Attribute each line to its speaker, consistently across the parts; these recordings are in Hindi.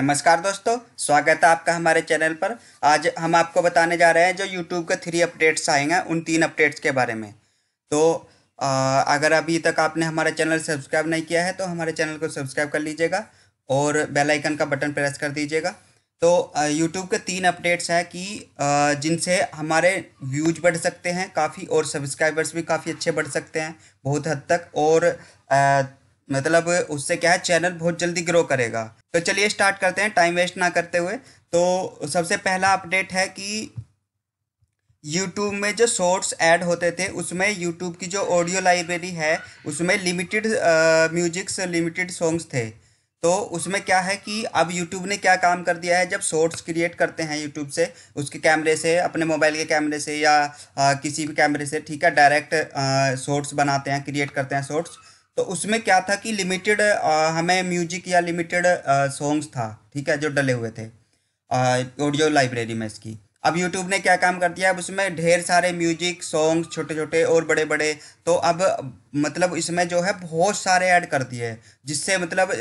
Speaker 1: नमस्कार दोस्तों स्वागत है आपका हमारे चैनल पर आज हम आपको बताने जा रहे हैं जो यूट्यूब के थ्री अपडेट्स आएंगे उन तीन अपडेट्स के बारे में तो आ, अगर अभी तक आपने हमारा चैनल सब्सक्राइब नहीं किया है तो हमारे चैनल को सब्सक्राइब कर लीजिएगा और बेल आइकन का बटन प्रेस कर दीजिएगा तो यूट्यूब के तीन अपडेट्स हैं कि जिनसे हमारे व्यूज बढ़ सकते हैं काफ़ी और सब्सक्राइबर्स भी काफ़ी अच्छे बढ़ सकते हैं बहुत हद तक और आ, मतलब उससे क्या है चैनल बहुत जल्दी ग्रो करेगा तो चलिए स्टार्ट करते हैं टाइम वेस्ट ना करते हुए तो सबसे पहला अपडेट है कि यूट्यूब में जो शॉर्ट्स ऐड होते थे उसमें यूट्यूब की जो ऑडियो लाइब्रेरी है उसमें लिमिटेड म्यूजिक्स लिमिटेड सॉन्ग्स थे तो उसमें क्या है कि अब यूट्यूब ने क्या काम कर दिया है जब शॉर्ट्स क्रिएट करते हैं यूट्यूब से उसके कैमरे से अपने मोबाइल के कैमरे से या आ, किसी भी कैमरे से ठीक है डायरेक्ट शॉर्ट्स बनाते हैं क्रिएट करते हैं शॉर्ट्स तो उसमें क्या था कि लिमिटेड हमें म्यूजिक या लिमिटेड सॉन्ग्स था ठीक है जो डले हुए थे ऑडियो लाइब्रेरी में इसकी अब यूट्यूब ने क्या काम कर दिया अब उसमें ढेर सारे म्यूजिक सॉन्ग्स छोटे छोटे और बड़े बड़े तो अब मतलब इसमें जो है बहुत सारे ऐड कर दिए जिससे मतलब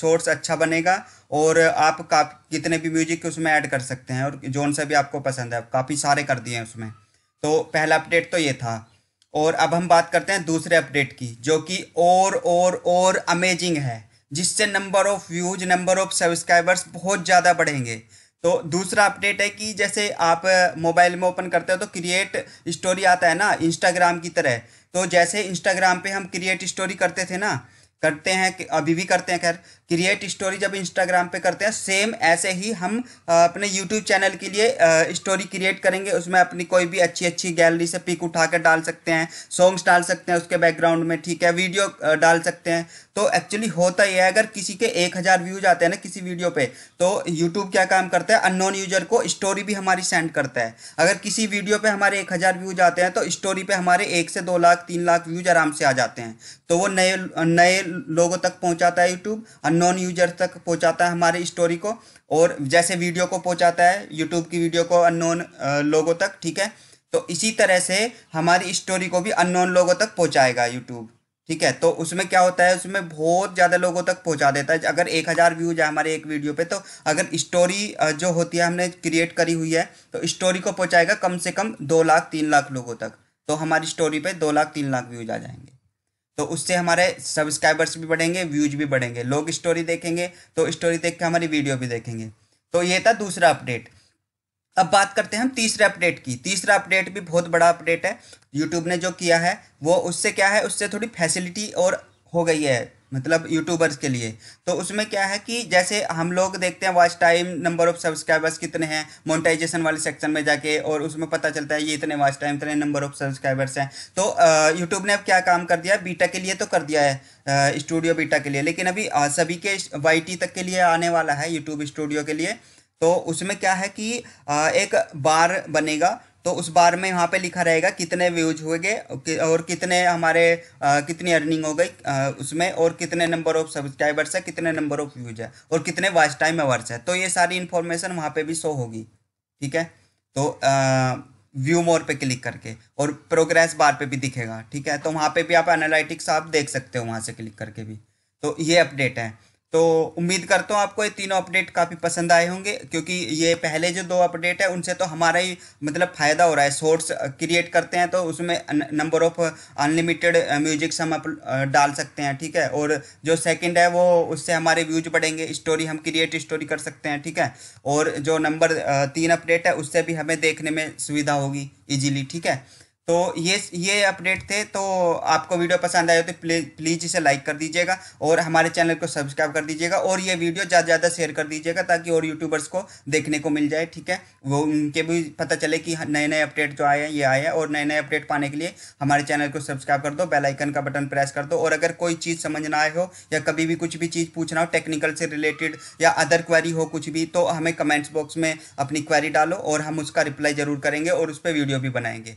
Speaker 1: सोर्स अच्छा बनेगा और आप का कितने भी म्यूजिक उसमें ऐड कर सकते हैं और जोन से भी आपको पसंद है काफ़ी सारे कर दिए हैं उसमें तो पहला अपडेट तो ये था और अब हम बात करते हैं दूसरे अपडेट की जो कि और और और अमेजिंग है जिससे number of views number of subscribers बहुत ज़्यादा बढ़ेंगे तो दूसरा अपडेट है कि जैसे आप मोबाइल में ओपन करते हो तो क्रिएट स्टोरी आता है ना इंस्टाग्राम की तरह तो जैसे इंस्टाग्राम पे हम क्रिएट स्टोरी करते थे ना करते हैं अभी भी करते हैं खैर क्रिएट स्टोरी जब इंस्टाग्राम पे करते हैं सेम ऐसे ही हम अपने यूट्यूब चैनल के लिए स्टोरी क्रिएट करेंगे उसमें अपनी कोई भी अच्छी अच्छी गैलरी से पिक उठा कर डाल सकते हैं सॉन्ग्स डाल सकते हैं उसके बैकग्राउंड में ठीक है वीडियो डाल सकते हैं तो एक्चुअली होता ही है अगर किसी के एक हज़ार व्यूज आते हैं ना किसी वीडियो पे तो यूट्यूब क्या काम करता है अननोन यूजर को स्टोरी भी हमारी सेंड करता है अगर किसी वीडियो पर हमारे एक हज़ार व्यूज आते हैं तो स्टोरी पे हमारे एक से दो लाख तीन लाख व्यूज आराम से आ जाते हैं तो वो नए नए लोगों तक पहुँचाता है यूट्यूब नॉन यूजर तक पहुंचाता है हमारी स्टोरी को और जैसे वीडियो को पहुंचाता है यूट्यूब की वीडियो को अननोन लोगों तक ठीक है तो इसी तरह से हमारी स्टोरी को भी अननोन लोगों तक पहुंचाएगा यूट्यूब ठीक है तो उसमें क्या होता है उसमें बहुत ज़्यादा लोगों तक पहुंचा देता है अगर एक हज़ार व्यूज है हमारे एक वीडियो पे तो अगर स्टोरी जो होती है हमने क्रिएट करी हुई है तो स्टोरी को पहुंचाएगा कम से कम दो लाख तीन लाख लोगों तक तो हमारी स्टोरी पे दो लाख तीन लाख व्यूज आ जाएंगे तो उससे हमारे सब्सक्राइबर्स भी बढ़ेंगे व्यूज भी बढ़ेंगे लोग स्टोरी देखेंगे तो स्टोरी देख के हमारी वीडियो भी देखेंगे तो ये था दूसरा अपडेट अब बात करते हैं हम तीसरे अपडेट की तीसरा अपडेट भी बहुत बड़ा अपडेट है यूट्यूब ने जो किया है वो उससे क्या है उससे थोड़ी फैसिलिटी और हो गई है मतलब यूट्यूबर्स के लिए तो उसमें क्या है कि जैसे हम लोग देखते हैं watch time number of subscribers कितने हैं मोनेटाइजेशन वाले सेक्शन में जाके और उसमें पता चलता है ये इतने वॉच टाइम इतने नंबर ऑफ़ सब्सक्राइबर्स हैं तो यूट्यूब ने अब क्या काम कर दिया बीटा के लिए तो कर दिया है स्टूडियो बीटा के लिए लेकिन अभी सभी के वाई तक के लिए आने वाला है यूट्यूब स्टूडियो के लिए तो उसमें क्या है कि एक बार बनेगा तो उस बार में यहाँ पे लिखा रहेगा कितने व्यूज हुए गए और कितने हमारे आ, कितनी अर्निंग हो गई आ, उसमें और कितने नंबर ऑफ सब्सक्राइबर्स है कितने नंबर ऑफ व्यूज है और कितने वाच टाइम अवर्स है तो ये सारी इन्फॉर्मेशन वहाँ पे भी शो होगी ठीक है तो व्यू मोर पे क्लिक करके और प्रोग्रेस बार पे भी दिखेगा ठीक है तो वहाँ पे भी आप एनालिटिक्स आप देख सकते हो वहाँ से क्लिक करके भी तो ये अपडेट है तो उम्मीद करता हूँ आपको ये तीनों अपडेट काफ़ी पसंद आए होंगे क्योंकि ये पहले जो दो अपडेट है उनसे तो हमारा ही मतलब फ़ायदा हो रहा है सोर्स क्रिएट करते हैं तो उसमें नंबर ऑफ अनलिमिटेड म्यूजिक्स हम डाल सकते हैं ठीक है और जो सेकंड है वो उससे हमारे व्यूज बढ़ेंगे स्टोरी हम क्रिएट स्टोरी कर सकते हैं ठीक है और जो नंबर तीन अपडेट है उससे भी हमें देखने में सुविधा होगी ईजिली ठीक है तो ये ये अपडेट थे तो आपको वीडियो पसंद आया तो प्लीज़ इसे लाइक कर दीजिएगा और हमारे चैनल को सब्सक्राइब कर दीजिएगा और ये वीडियो ज़्यादा ज़्यादा शेयर कर दीजिएगा ताकि और यूट्यूबर्स को देखने को मिल जाए ठीक है वो उनके भी पता चले कि हाँ, नए नए अपडेट जो आए हैं ये आए हैं और नए नए अपडेट पाने के लिए हमारे चैनल को सब्सक्राइब कर दो बेलाइकन का बटन प्रेस कर दो और अगर कोई चीज़ समझ ना आए हो या कभी भी कुछ भी चीज़ पूछना हो टेक्निकल से रिलेटेड या अदर क्वारी हो कुछ भी तो हमें कमेंट्स बॉक्स में अपनी क्वारी डालो और हम उसका रिप्लाई ज़रूर करेंगे और उस पर वीडियो भी बनाएंगे